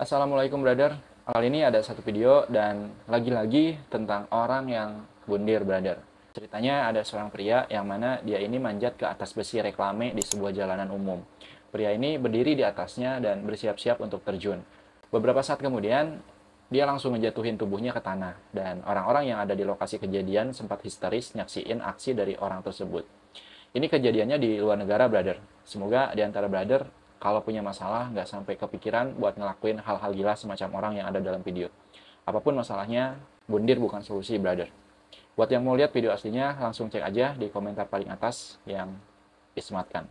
Assalamualaikum brother. Kali ini ada satu video dan lagi-lagi tentang orang yang bundir brother. Ceritanya ada seorang pria yang mana dia ini manjat ke atas besi reklame di sebuah jalanan umum. Pria ini berdiri di atasnya dan bersiap-siap untuk terjun. Beberapa saat kemudian, dia langsung ngejatuhin tubuhnya ke tanah dan orang-orang yang ada di lokasi kejadian sempat histeris nyaksiin aksi dari orang tersebut. Ini kejadiannya di luar negara, brother. Semoga di antara brother kalau punya masalah nggak sampai kepikiran buat ngelakuin hal-hal gila semacam orang yang ada dalam video. Apapun masalahnya, bundir bukan solusi, brother. Buat yang mau lihat video aslinya, langsung cek aja di komentar paling atas yang Ismatkan.